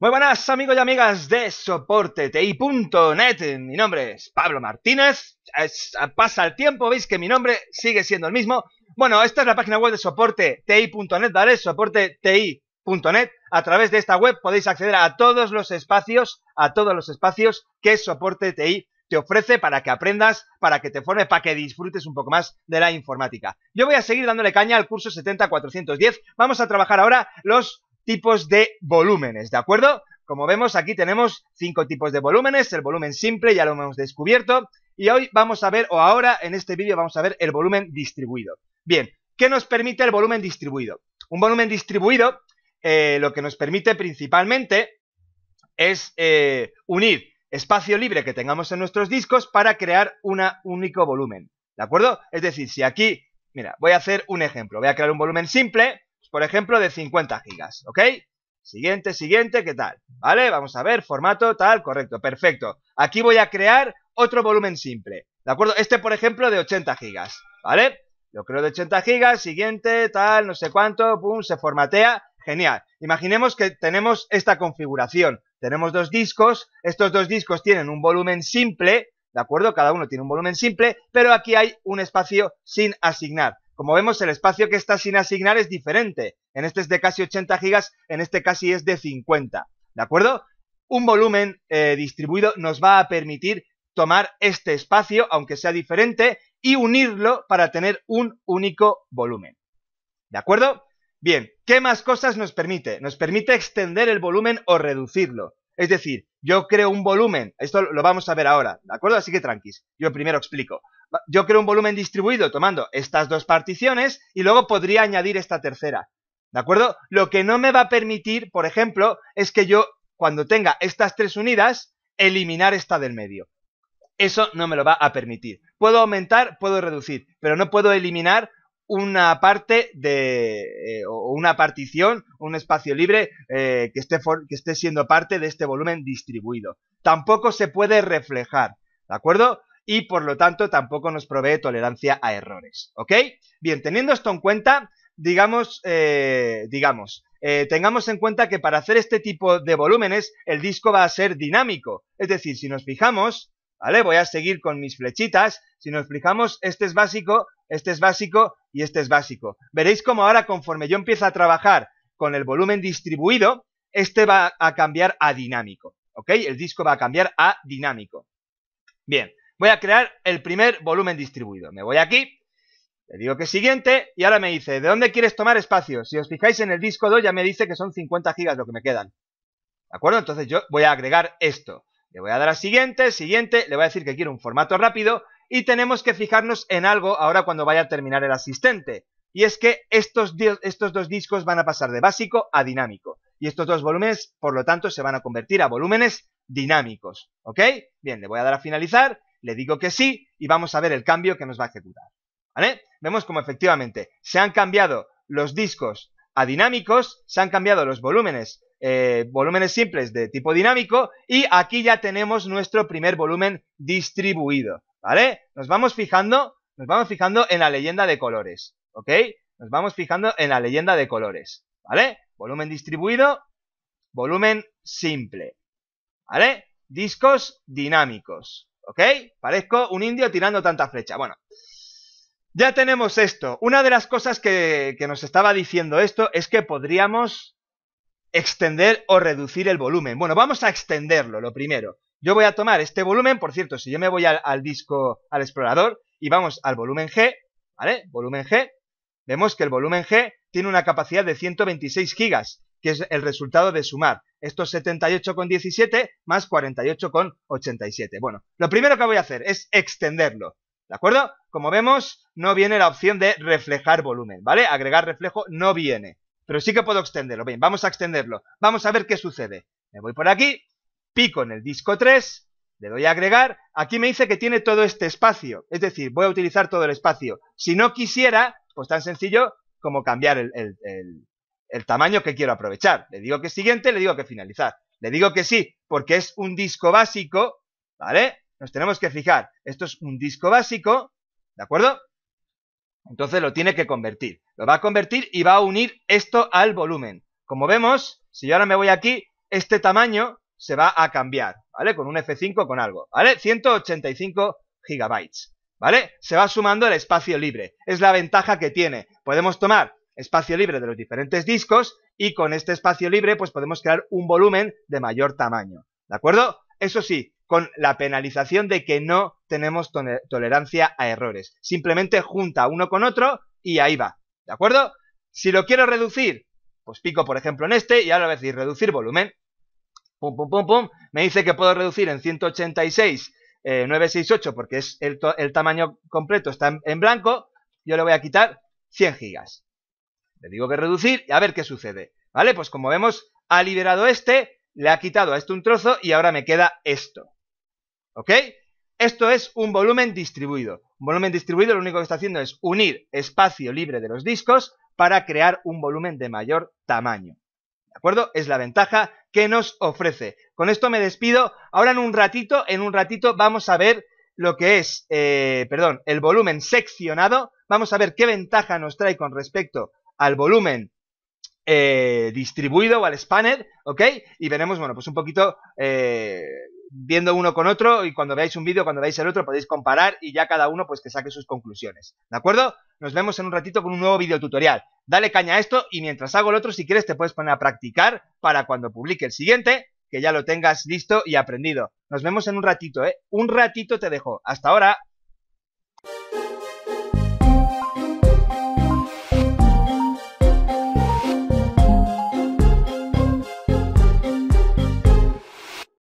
Muy buenas amigos y amigas de soporteti.net, mi nombre es Pablo Martínez, pasa el tiempo, veis que mi nombre sigue siendo el mismo. Bueno, esta es la página web de soporteti.net, ¿vale? soporteti.net, a través de esta web podéis acceder a todos los espacios, a todos los espacios que Soporte TI te ofrece para que aprendas, para que te formes, para que disfrutes un poco más de la informática. Yo voy a seguir dándole caña al curso 70410 Vamos a trabajar ahora los tipos de volúmenes, ¿de acuerdo? Como vemos, aquí tenemos cinco tipos de volúmenes, el volumen simple ya lo hemos descubierto, y hoy vamos a ver, o ahora en este vídeo vamos a ver el volumen distribuido. Bien, ¿qué nos permite el volumen distribuido? Un volumen distribuido eh, lo que nos permite principalmente es eh, unir espacio libre que tengamos en nuestros discos para crear un único volumen, ¿de acuerdo? Es decir, si aquí, mira, voy a hacer un ejemplo, voy a crear un volumen simple, por ejemplo, de 50 gigas, ¿ok? Siguiente, siguiente, ¿qué tal? ¿Vale? Vamos a ver, formato tal, correcto, perfecto. Aquí voy a crear otro volumen simple, ¿de acuerdo? Este, por ejemplo, de 80 gigas, ¿vale? Yo creo de 80 gigas, siguiente, tal, no sé cuánto, pum, se formatea, genial. Imaginemos que tenemos esta configuración, tenemos dos discos, estos dos discos tienen un volumen simple, ¿de acuerdo? Cada uno tiene un volumen simple, pero aquí hay un espacio sin asignar. Como vemos, el espacio que está sin asignar es diferente. En este es de casi 80 gigas, en este casi es de 50. ¿De acuerdo? Un volumen eh, distribuido nos va a permitir tomar este espacio, aunque sea diferente, y unirlo para tener un único volumen. ¿De acuerdo? Bien, ¿qué más cosas nos permite? Nos permite extender el volumen o reducirlo. Es decir, yo creo un volumen, esto lo vamos a ver ahora, ¿de acuerdo? Así que tranquis, yo primero explico yo creo un volumen distribuido tomando estas dos particiones y luego podría añadir esta tercera. ¿De acuerdo? Lo que no me va a permitir, por ejemplo, es que yo, cuando tenga estas tres unidas, eliminar esta del medio. Eso no me lo va a permitir. Puedo aumentar, puedo reducir, pero no puedo eliminar una parte de eh, o una partición, un espacio libre eh, que, esté que esté siendo parte de este volumen distribuido. Tampoco se puede reflejar, ¿de acuerdo? y por lo tanto tampoco nos provee tolerancia a errores. ¿Ok? Bien, teniendo esto en cuenta, digamos, eh, digamos, eh, tengamos en cuenta que para hacer este tipo de volúmenes el disco va a ser dinámico. Es decir, si nos fijamos, ¿vale? Voy a seguir con mis flechitas. Si nos fijamos, este es básico, este es básico y este es básico. Veréis como ahora conforme yo empiezo a trabajar con el volumen distribuido, este va a cambiar a dinámico. ¿Ok? El disco va a cambiar a dinámico. Bien, voy a crear el primer volumen distribuido. Me voy aquí, le digo que siguiente y ahora me dice, ¿de dónde quieres tomar espacio? Si os fijáis en el disco 2 ya me dice que son 50 gigas lo que me quedan. ¿De acuerdo? Entonces yo voy a agregar esto. Le voy a dar a siguiente, siguiente, le voy a decir que quiero un formato rápido y tenemos que fijarnos en algo ahora cuando vaya a terminar el asistente. Y es que estos, estos dos discos van a pasar de básico a dinámico. Y estos dos volúmenes, por lo tanto, se van a convertir a volúmenes dinámicos. ¿Ok? Bien, le voy a dar a finalizar le digo que sí y vamos a ver el cambio que nos va a ejecutar. ¿Vale? Vemos como efectivamente se han cambiado los discos a dinámicos, se han cambiado los volúmenes, eh, volúmenes simples de tipo dinámico y aquí ya tenemos nuestro primer volumen distribuido, ¿vale? Nos vamos fijando, nos vamos fijando en la leyenda de colores, ¿ok? Nos vamos fijando en la leyenda de colores, ¿vale? Volumen distribuido, volumen simple, ¿vale? Discos dinámicos. ¿Ok? Parezco un indio tirando tanta flecha. Bueno, ya tenemos esto. Una de las cosas que, nos estaba diciendo esto es que podríamos extender o reducir el volumen. Bueno, vamos a extenderlo, lo primero. Yo voy a tomar este volumen, por cierto, si yo me voy al, disco, al explorador, y vamos al volumen G, ¿vale? Volumen G, vemos que el volumen G tiene una capacidad de 126 gigas, que es el resultado de sumar. Esto es 78,17 más 48,87. Bueno, lo primero que voy a hacer es extenderlo, ¿de acuerdo? Como vemos, no viene la opción de reflejar volumen, ¿vale? Agregar reflejo no viene, pero sí que puedo extenderlo. Bien, vamos a extenderlo. Vamos a ver qué sucede. Me voy por aquí, pico en el disco 3, le doy a agregar, aquí me dice que tiene todo este espacio, es decir, voy a utilizar todo el espacio. Si no quisiera, pues tan sencillo como cambiar el, el, el, el tamaño que quiero aprovechar. Le digo que siguiente, le digo que finalizar. Le digo que sí, porque es un disco básico, ¿vale? Nos tenemos que fijar, esto es un disco básico, ¿de acuerdo? Entonces lo tiene que convertir. Lo va a convertir y va a unir esto al volumen. Como vemos, si yo ahora me voy aquí, este tamaño se va a cambiar, ¿vale? Con un F5 con algo, ¿vale? 185 gigabytes, ¿vale? Se va sumando el espacio libre. Es la ventaja que tiene. Podemos tomar espacio libre de los diferentes discos y con este espacio libre pues podemos crear un volumen de mayor tamaño, ¿de acuerdo? Eso sí, con la penalización de que no tenemos tolerancia a errores. Simplemente junta uno con otro y ahí va, ¿de acuerdo? Si lo quiero reducir, pues pico por ejemplo en este y ahora voy a reducir volumen. Pum, pum, pum, pum. Me dice que puedo reducir en 186, 968 eh, porque es el, tamaño completo, está en, en blanco. Yo le voy a quitar 100 gigas. Le digo que reducir y a ver qué sucede. ¿Vale? Pues como vemos, ha liberado este, le ha quitado a este un trozo y ahora me queda esto. ¿Ok? Esto es un volumen distribuido. Un volumen distribuido lo único que está haciendo es unir espacio libre de los discos para crear un volumen de mayor tamaño. ¿De acuerdo? Es la ventaja que nos ofrece. Con esto me despido. Ahora en un ratito, en un ratito vamos a ver lo que es, eh, perdón, el volumen seccionado. Vamos a ver qué ventaja nos trae con respecto al volumen eh, distribuido o al spanner, ¿ok? Y veremos, bueno, pues un poquito eh, viendo uno con otro y cuando veáis un vídeo, cuando veáis el otro, podéis comparar y ya cada uno pues que saque sus conclusiones, ¿de acuerdo? Nos vemos en un ratito con un nuevo vídeo tutorial. Dale caña a esto y mientras hago el otro, si quieres te puedes poner a practicar para cuando publique el siguiente, que ya lo tengas listo y aprendido. Nos vemos en un ratito, ¿eh? Un ratito te dejo. Hasta ahora.